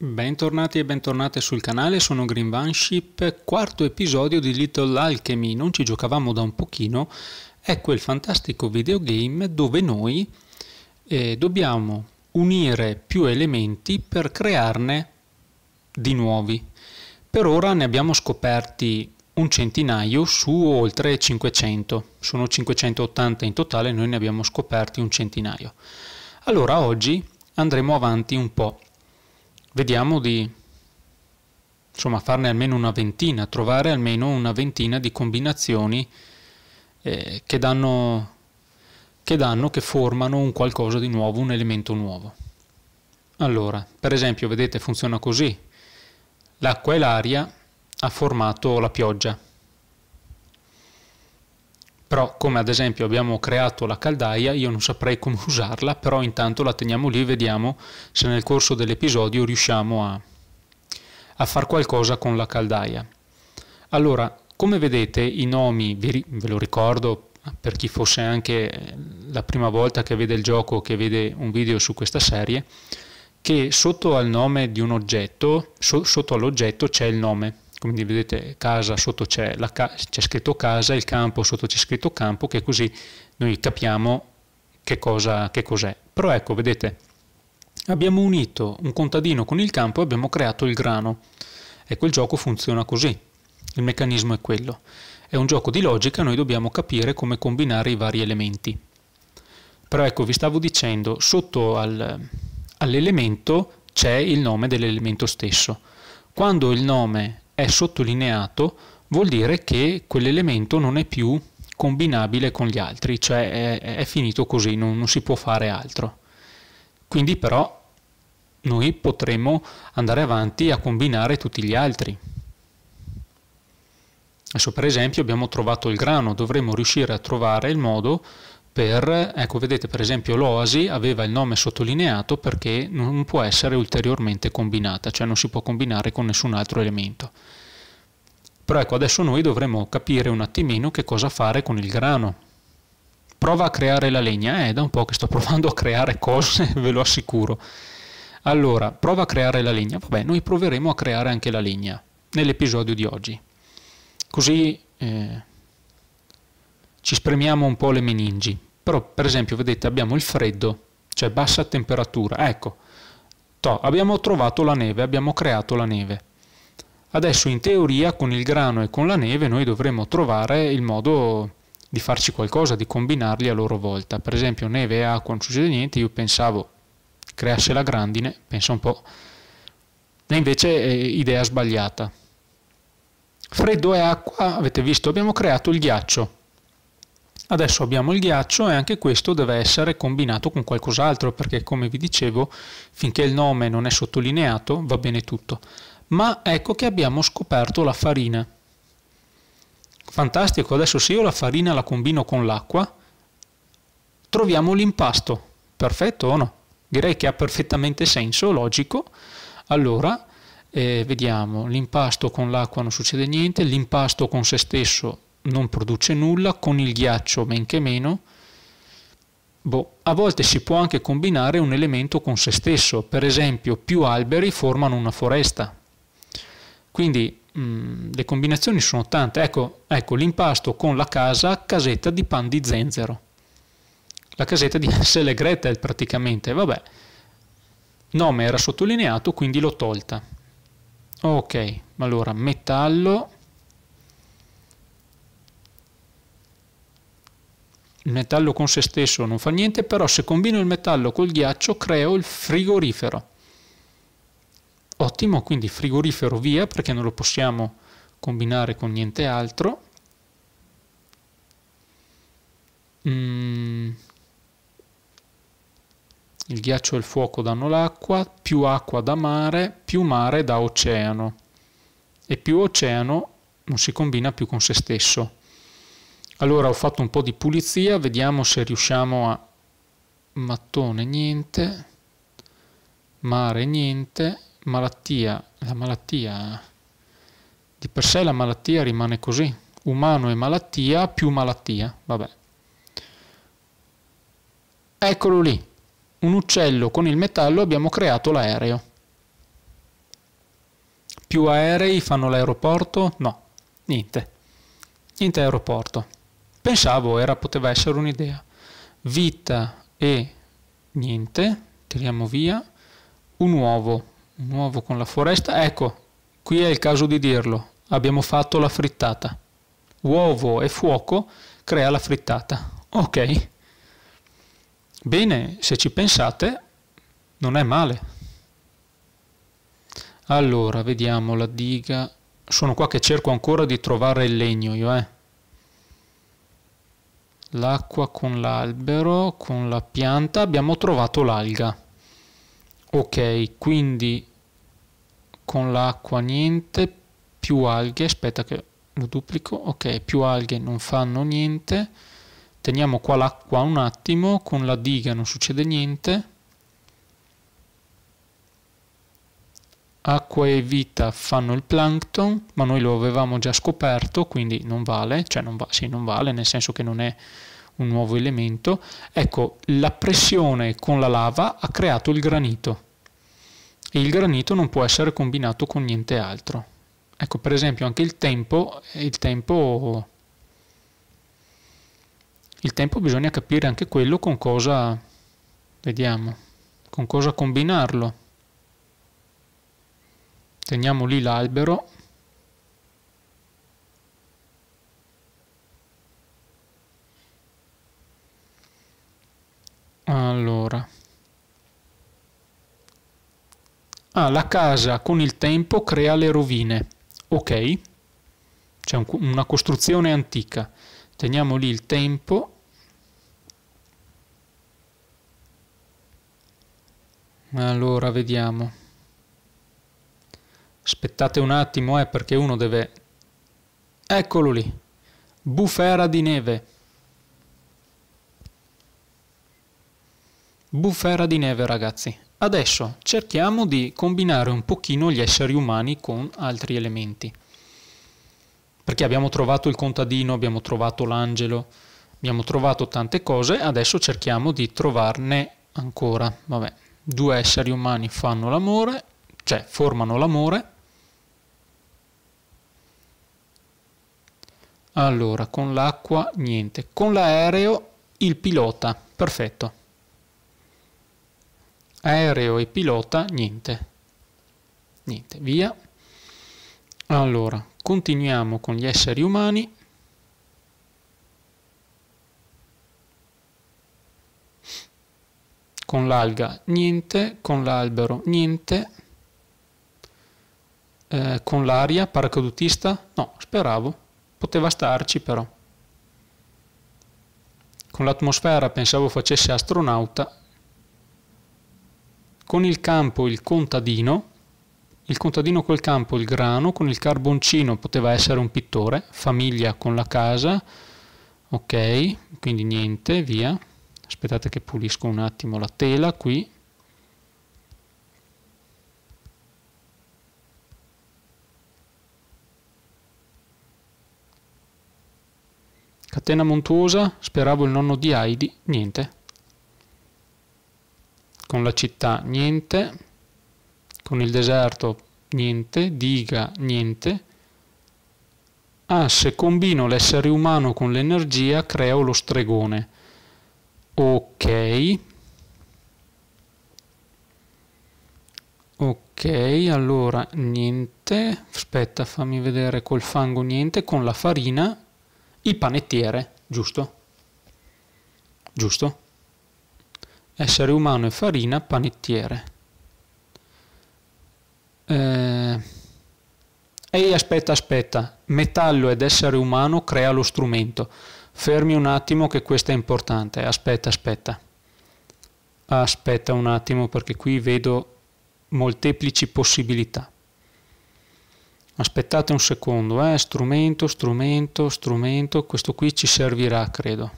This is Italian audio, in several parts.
Bentornati e bentornate sul canale, sono Green Vanship, quarto episodio di Little Alchemy, non ci giocavamo da un pochino, è quel fantastico videogame dove noi eh, dobbiamo unire più elementi per crearne di nuovi. Per ora ne abbiamo scoperti un centinaio su oltre 500, sono 580 in totale, noi ne abbiamo scoperti un centinaio. Allora oggi andremo avanti un po' Vediamo di insomma, farne almeno una ventina, trovare almeno una ventina di combinazioni eh, che, danno, che danno, che formano un qualcosa di nuovo, un elemento nuovo. Allora, per esempio, vedete funziona così. L'acqua e l'aria ha formato la pioggia però come ad esempio abbiamo creato la caldaia io non saprei come usarla però intanto la teniamo lì e vediamo se nel corso dell'episodio riusciamo a, a far qualcosa con la caldaia allora come vedete i nomi vi, ve lo ricordo per chi fosse anche eh, la prima volta che vede il gioco che vede un video su questa serie che sotto al nome di un oggetto so, sotto all'oggetto c'è il nome come vedete casa sotto c'è, ca c'è scritto casa, il campo sotto c'è scritto campo, che così noi capiamo che, cosa, che cos'è. Però ecco, vedete, abbiamo unito un contadino con il campo e abbiamo creato il grano. Ecco, il gioco funziona così, il meccanismo è quello. È un gioco di logica, noi dobbiamo capire come combinare i vari elementi. Però ecco, vi stavo dicendo, sotto al, all'elemento c'è il nome dell'elemento stesso. Quando il nome è sottolineato vuol dire che quell'elemento non è più combinabile con gli altri, cioè è, è finito così, non, non si può fare altro. Quindi però noi potremo andare avanti a combinare tutti gli altri. Adesso per esempio abbiamo trovato il grano, dovremmo riuscire a trovare il modo per, ecco vedete per esempio l'oasi aveva il nome sottolineato perché non può essere ulteriormente combinata, cioè non si può combinare con nessun altro elemento. Però ecco adesso noi dovremo capire un attimino che cosa fare con il grano. Prova a creare la legna, eh, è eh, da un po' che sto provando a creare cose, ve lo assicuro. Allora, prova a creare la legna, vabbè noi proveremo a creare anche la legna nell'episodio di oggi. Così eh, ci spremiamo un po' le meningi. Però per esempio vedete abbiamo il freddo, cioè bassa temperatura. Ecco, to, abbiamo trovato la neve, abbiamo creato la neve. Adesso in teoria con il grano e con la neve noi dovremmo trovare il modo di farci qualcosa, di combinarli a loro volta. Per esempio neve e acqua non succede niente, io pensavo creasse la grandine, pensa un po', e invece è eh, idea sbagliata. Freddo e acqua, avete visto, abbiamo creato il ghiaccio. Adesso abbiamo il ghiaccio e anche questo deve essere combinato con qualcos'altro perché come vi dicevo finché il nome non è sottolineato va bene tutto. Ma ecco che abbiamo scoperto la farina. Fantastico, adesso se io la farina la combino con l'acqua troviamo l'impasto. Perfetto o no? Direi che ha perfettamente senso, logico. Allora eh, vediamo l'impasto con l'acqua non succede niente, l'impasto con se stesso non produce nulla, con il ghiaccio men che meno. Boh, a volte si può anche combinare un elemento con se stesso, per esempio più alberi formano una foresta. Quindi mh, mm, le combinazioni sono tante. Ecco, ecco l'impasto con la casa casetta di pan di zenzero. La casetta di Hansel e Gretel praticamente, vabbè. Nome era sottolineato, quindi l'ho tolta. Ok, allora metallo il metallo con se stesso non fa niente, però se combino il metallo col ghiaccio creo il frigorifero. Ottimo, quindi frigorifero via perché non lo possiamo combinare con niente altro. Mm. Il ghiaccio e il fuoco danno l'acqua, più acqua da mare, più mare da oceano. E più oceano non si combina più con se stesso allora ho fatto un po' di pulizia, vediamo se riusciamo a mattone niente, mare niente, malattia, la malattia di per sé la malattia rimane così, umano e malattia più malattia, vabbè. Eccolo lì, un uccello con il metallo abbiamo creato l'aereo. Più aerei fanno l'aeroporto? No, niente. Niente aeroporto. Pensavo era, poteva essere un'idea. Vita e niente, tiriamo via, un uovo, un uovo con la foresta. Ecco, qui è il caso di dirlo, abbiamo fatto la frittata. Uovo e fuoco crea la frittata. Ok. Bene, se ci pensate, non è male. Allora, vediamo la diga. Sono qua che cerco ancora di trovare il legno, io eh l'acqua con l'albero, con la pianta, abbiamo trovato l'alga. Ok, quindi con l'acqua niente, più alghe, aspetta che lo duplico, ok, più alghe non fanno niente, teniamo qua l'acqua un attimo, con la diga non succede niente, acqua e vita fanno il plankton, ma noi lo avevamo già scoperto, quindi non vale, cioè non, va, sì, non vale, nel senso che non è un nuovo elemento. Ecco, la pressione con la lava ha creato il granito e il granito non può essere combinato con niente altro. Ecco, per esempio anche il tempo, il tempo, il tempo bisogna capire anche quello con cosa, vediamo, con cosa combinarlo teniamo lì l'albero allora ah, la casa con il tempo crea le rovine ok c'è un, una costruzione antica teniamo lì il tempo allora vediamo aspettate un attimo, eh, perché uno deve... Eccolo lì, bufera di neve. Bufera di neve, ragazzi. Adesso cerchiamo di combinare un pochino gli esseri umani con altri elementi. Perché abbiamo trovato il contadino, abbiamo trovato l'angelo, abbiamo trovato tante cose, adesso cerchiamo di trovarne ancora. Vabbè, due esseri umani fanno l'amore, cioè formano l'amore, Allora, con l'acqua niente. Con l'aereo il pilota. Perfetto. Aereo e pilota niente. Niente, via. Allora, continuiamo con gli esseri umani. Con l'alga niente, con l'albero niente. Eh, con l'aria, paracadutista? No, speravo. Poteva starci però. Con l'atmosfera pensavo facesse astronauta. Con il campo il contadino, il contadino col campo il grano, con il carboncino poteva essere un pittore, famiglia con la casa, ok, quindi niente, via. Aspettate che pulisco un attimo la tela qui. Catena montuosa, speravo il nonno di Heidi, niente. Con la città, niente. Con il deserto, niente. Diga, niente. Ah, se combino l'essere umano con l'energia, creo lo stregone. Ok. Ok, allora niente. Aspetta, fammi vedere col fango niente. Con la farina il panettiere, giusto? Giusto? Essere umano e farina, panettiere. Eh, Ehi, aspetta, aspetta. Metallo ed essere umano crea lo strumento. Fermi un attimo che questo è importante. Aspetta, aspetta. Aspetta un attimo perché qui vedo molteplici possibilità aspettate un secondo, eh? strumento, strumento, strumento, questo qui ci servirà credo.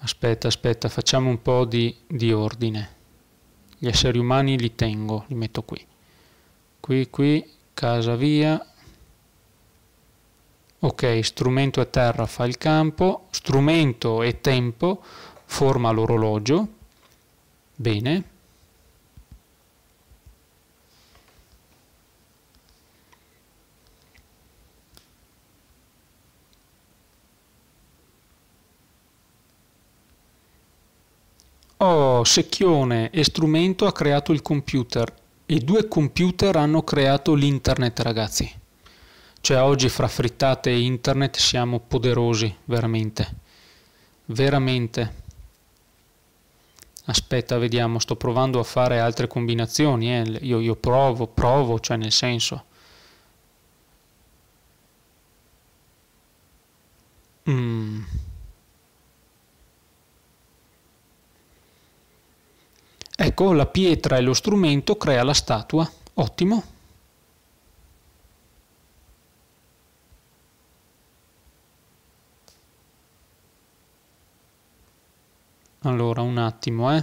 Aspetta, aspetta, facciamo un po' di, di ordine. Gli esseri umani li tengo, li metto qui. Qui, qui, casa via. Ok, strumento e terra fa il campo, strumento e tempo forma l'orologio. Bene. secchione e strumento ha creato il computer e due computer hanno creato l'internet ragazzi. Cioè oggi fra frittate e internet siamo poderosi, veramente. Veramente. Aspetta, vediamo, sto provando a fare altre combinazioni, eh. io, io provo, provo, cioè nel senso. mmm Ecco, la pietra e lo strumento crea la statua. Ottimo. Allora, un attimo, eh.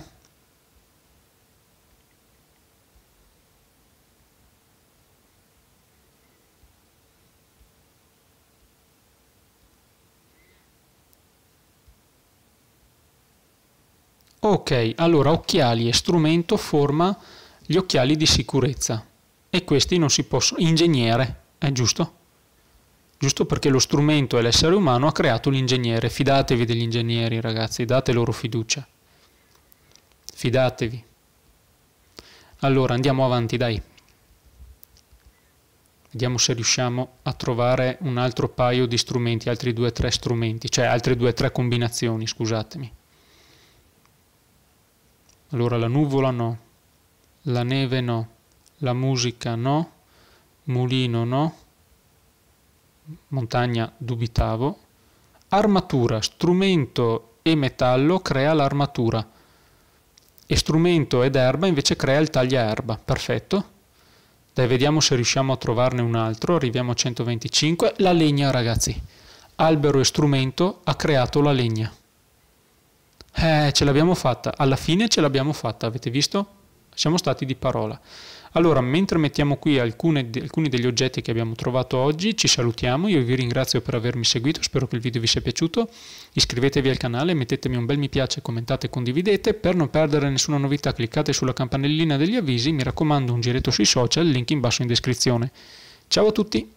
Ok, allora occhiali e strumento forma gli occhiali di sicurezza e questi non si possono... Ingegnere, è giusto? Giusto perché lo strumento e l'essere umano ha creato l'ingegnere. Fidatevi degli ingegneri ragazzi, date loro fiducia. Fidatevi. Allora andiamo avanti, dai. Vediamo se riusciamo a trovare un altro paio di strumenti, altri due o tre strumenti, cioè altre due o tre combinazioni, scusatemi. Allora la nuvola no, la neve no, la musica no, mulino no, montagna dubitavo. Armatura, strumento e metallo crea l'armatura e strumento ed erba invece crea il tagliaerba. Perfetto. Dai, vediamo se riusciamo a trovarne un altro. Arriviamo a 125. La legna, ragazzi. Albero e strumento ha creato la legna. Eh, ce l'abbiamo fatta, alla fine ce l'abbiamo fatta, avete visto? Siamo stati di parola. Allora, mentre mettiamo qui alcune, alcuni degli oggetti che abbiamo trovato oggi, ci salutiamo, io vi ringrazio per avermi seguito, spero che il video vi sia piaciuto, iscrivetevi al canale, mettetemi un bel mi piace, commentate e condividete, per non perdere nessuna novità cliccate sulla campanellina degli avvisi, mi raccomando un giretto sui social, link in basso in descrizione. Ciao a tutti!